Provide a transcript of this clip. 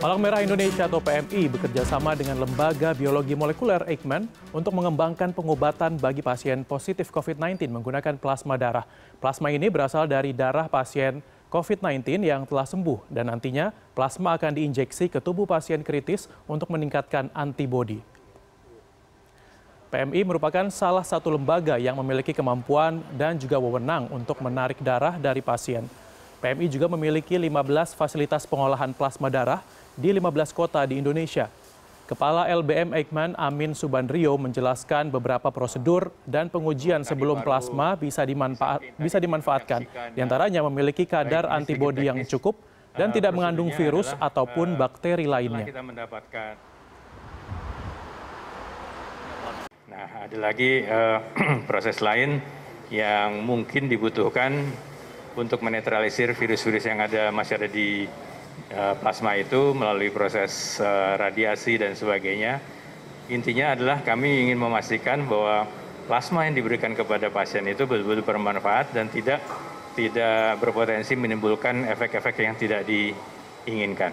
Palang Merah Indonesia atau PMI bekerja sama dengan Lembaga Biologi Molekuler Eijkman untuk mengembangkan pengobatan bagi pasien positif COVID-19 menggunakan plasma darah. Plasma ini berasal dari darah pasien COVID-19 yang telah sembuh dan nantinya plasma akan diinjeksi ke tubuh pasien kritis untuk meningkatkan antibodi. PMI merupakan salah satu lembaga yang memiliki kemampuan dan juga wewenang untuk menarik darah dari pasien. PMI juga memiliki 15 fasilitas pengolahan plasma darah di 15 kota di Indonesia. Kepala LBM Eijkman Amin Subandrio menjelaskan beberapa prosedur dan pengujian sebelum plasma bisa, dimanfaat, bisa dimanfaatkan, diantaranya ya. memiliki kadar antibodi yang cukup dan eh, tidak mengandung virus ataupun eh, bakteri lainnya. Nah, ada lagi uh, proses lain yang mungkin dibutuhkan untuk menetralisir virus-virus yang ada masih ada di Eh, plasma itu melalui proses eh, radiasi dan sebagainya. Intinya adalah kami ingin memastikan bahwa plasma yang diberikan kepada pasien itu betul-betul bermanfaat dan tidak tidak berpotensi menimbulkan efek-efek yang tidak diinginkan.